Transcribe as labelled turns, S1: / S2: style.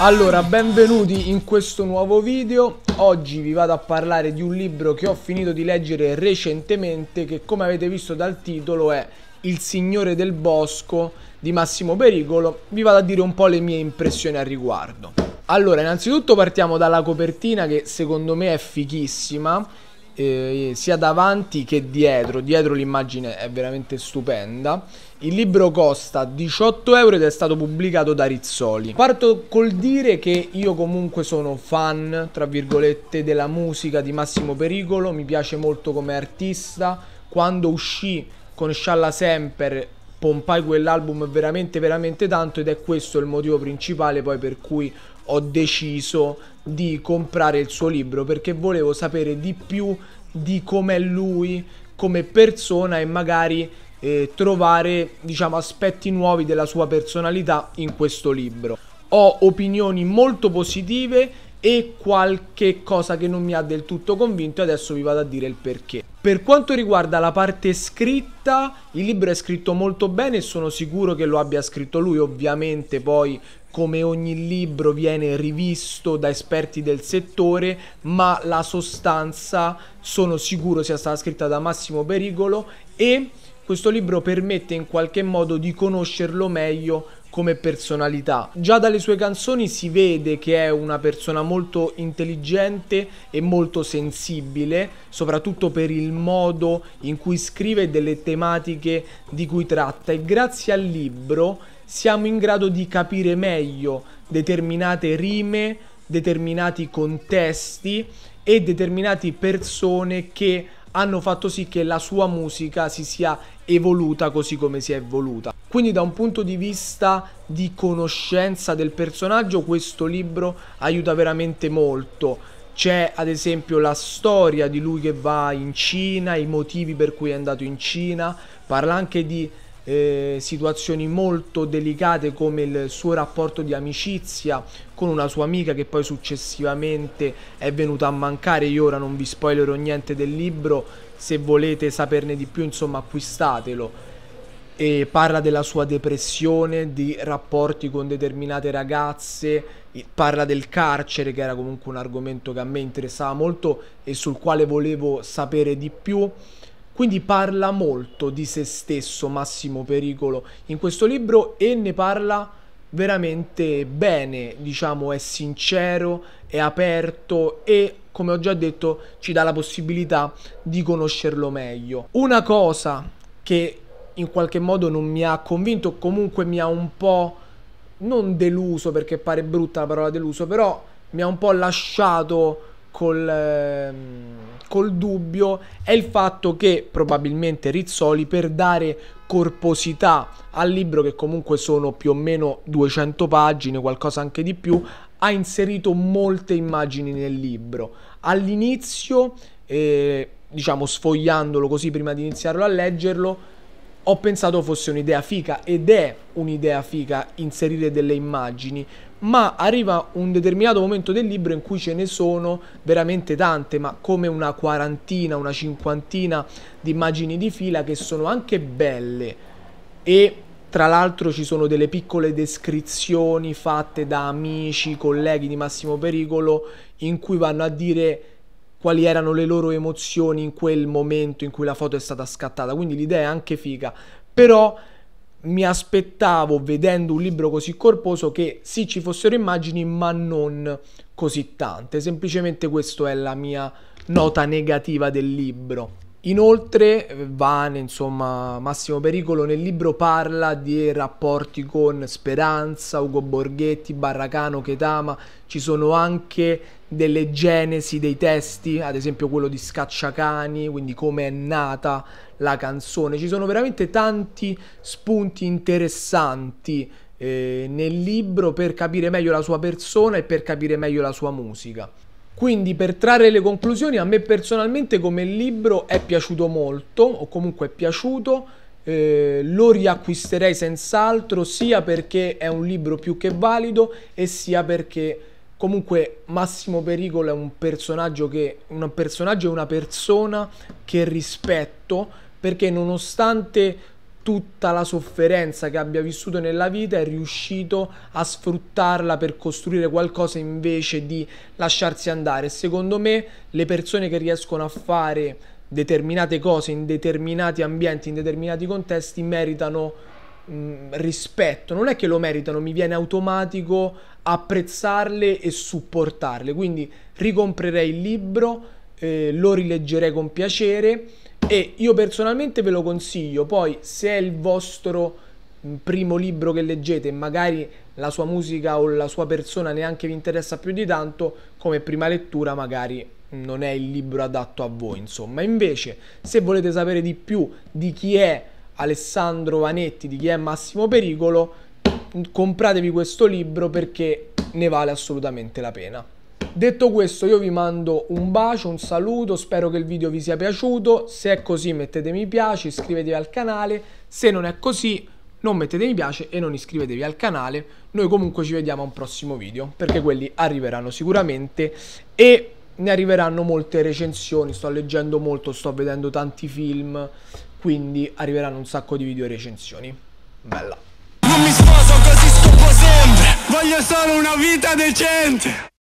S1: Allora, benvenuti in questo nuovo video. Oggi vi vado a parlare di un libro che ho finito di leggere recentemente che come avete visto dal titolo è Il Signore del Bosco di Massimo Pericolo. Vi vado a dire un po' le mie impressioni al riguardo. Allora, innanzitutto partiamo dalla copertina che secondo me è fichissima eh, sia davanti che dietro, dietro l'immagine è veramente stupenda. Il libro costa 18 euro ed è stato pubblicato da Rizzoli. Parto col dire che io comunque sono fan, tra virgolette, della musica di Massimo Pericolo, mi piace molto come artista. Quando uscì con Scialla Semper pompai quell'album veramente veramente tanto ed è questo il motivo principale poi per cui ho deciso di comprare il suo libro perché volevo sapere di più di com'è lui come persona e magari eh, trovare diciamo aspetti nuovi della sua personalità in questo libro ho opinioni molto positive e qualche cosa che non mi ha del tutto convinto e adesso vi vado a dire il perché. Per quanto riguarda la parte scritta, il libro è scritto molto bene e sono sicuro che lo abbia scritto lui, ovviamente poi come ogni libro viene rivisto da esperti del settore, ma la sostanza sono sicuro sia stata scritta da Massimo Pericolo e questo libro permette in qualche modo di conoscerlo meglio come personalità. Già dalle sue canzoni si vede che è una persona molto intelligente e molto sensibile, soprattutto per il modo in cui scrive e delle tematiche di cui tratta e grazie al libro siamo in grado di capire meglio determinate rime, determinati contesti e determinate persone che hanno fatto sì che la sua musica si sia evoluta così come si è evoluta. Quindi da un punto di vista di conoscenza del personaggio questo libro aiuta veramente molto. C'è ad esempio la storia di lui che va in Cina, i motivi per cui è andato in Cina, parla anche di eh, situazioni molto delicate come il suo rapporto di amicizia con una sua amica che poi successivamente è venuta a mancare. Io ora non vi spoilerò niente del libro, se volete saperne di più insomma acquistatelo. E parla della sua depressione, di rapporti con determinate ragazze, parla del carcere che era comunque un argomento che a me interessava molto e sul quale volevo sapere di più. Quindi parla molto di se stesso Massimo Pericolo in questo libro e ne parla veramente bene, diciamo, è sincero, è aperto e come ho già detto ci dà la possibilità di conoscerlo meglio. Una cosa che in qualche modo non mi ha convinto, comunque mi ha un po' non deluso perché pare brutta la parola deluso, però mi ha un po' lasciato col ehm, col dubbio è il fatto che probabilmente Rizzoli per dare corposità al libro che comunque sono più o meno 200 pagine, qualcosa anche di più, ha inserito molte immagini nel libro. All'inizio, eh, diciamo sfogliandolo così prima di iniziarlo a leggerlo, ho pensato fosse un'idea fica ed è un'idea fica inserire delle immagini, ma arriva un determinato momento del libro in cui ce ne sono veramente tante, ma come una quarantina, una cinquantina di immagini di fila che sono anche belle e tra l'altro ci sono delle piccole descrizioni fatte da amici, colleghi di Massimo Pericolo in cui vanno a dire quali erano le loro emozioni in quel momento in cui la foto è stata scattata, quindi l'idea è anche figa, però mi aspettavo vedendo un libro così corposo che sì ci fossero immagini ma non così tante semplicemente questa è la mia nota negativa del libro Inoltre, Van, insomma, Massimo Pericolo nel libro parla di rapporti con Speranza, Ugo Borghetti, Barracano, Chetama, ci sono anche delle genesi dei testi, ad esempio quello di Scacciacani, quindi come è nata la canzone. Ci sono veramente tanti spunti interessanti eh, nel libro per capire meglio la sua persona e per capire meglio la sua musica. Quindi per trarre le conclusioni, a me personalmente come libro è piaciuto molto, o comunque è piaciuto, eh, lo riacquisterei senz'altro sia perché è un libro più che valido e sia perché comunque Massimo Pericolo è un personaggio che un personaggio è una persona che rispetto perché nonostante tutta la sofferenza che abbia vissuto nella vita è riuscito a sfruttarla per costruire qualcosa invece di lasciarsi andare. Secondo me le persone che riescono a fare determinate cose in determinati ambienti, in determinati contesti meritano mh, mm, rispetto, non è che lo meritano, mi viene automatico apprezzarle e supportarle, quindi ricomprerei il libro, eh, lo rileggerei con piacere e io personalmente ve lo consiglio, poi se è il vostro mm, primo libro che leggete e magari la sua musica o la sua persona neanche vi interessa più di tanto, come prima lettura magari non è il libro adatto a voi, insomma. Invece, se volete sapere di più di chi è Alessandro Vanetti, di chi è Massimo Pericolo, mm, compratevi questo libro perché ne vale assolutamente la pena. Detto questo io vi mando un bacio, un saluto, spero che il video vi sia piaciuto, se è così mettete mi piace, iscrivetevi al canale, se non è così non mettete mi piace e non iscrivetevi al canale, noi comunque ci vediamo a un prossimo video perché quelli arriveranno sicuramente e ne arriveranno molte recensioni, sto leggendo molto, sto vedendo tanti film, quindi arriveranno un sacco di video recensioni. Bella. Non mi sposo così scopo sempre, voglio solo una vita decente.